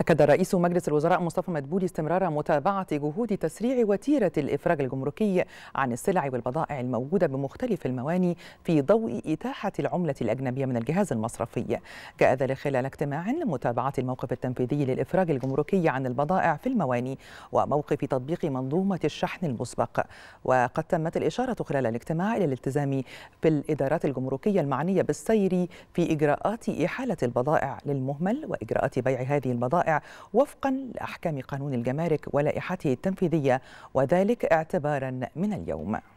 أكد رئيس مجلس الوزراء مصطفى مدبولي استمرار متابعة جهود تسريع وتيرة الإفراج الجمركي عن السلع والبضائع الموجودة بمختلف المواني في ضوء إتاحة العملة الأجنبية من الجهاز المصرفي جاء ذلك خلال اجتماع لمتابعة الموقف التنفيذي للإفراج الجمركي عن البضائع في المواني وموقف تطبيق منظومة الشحن المسبق وقد تمت الإشارة خلال الاجتماع إلى الالتزام في الإدارات الجمركية المعنية بالسير في إجراءات إحالة البضائع للمهمل وإجراءات بيع هذه البضائع الودائع وفقا لأحكام قانون الجمارك ولائحته التنفيذية وذلك اعتبارا من اليوم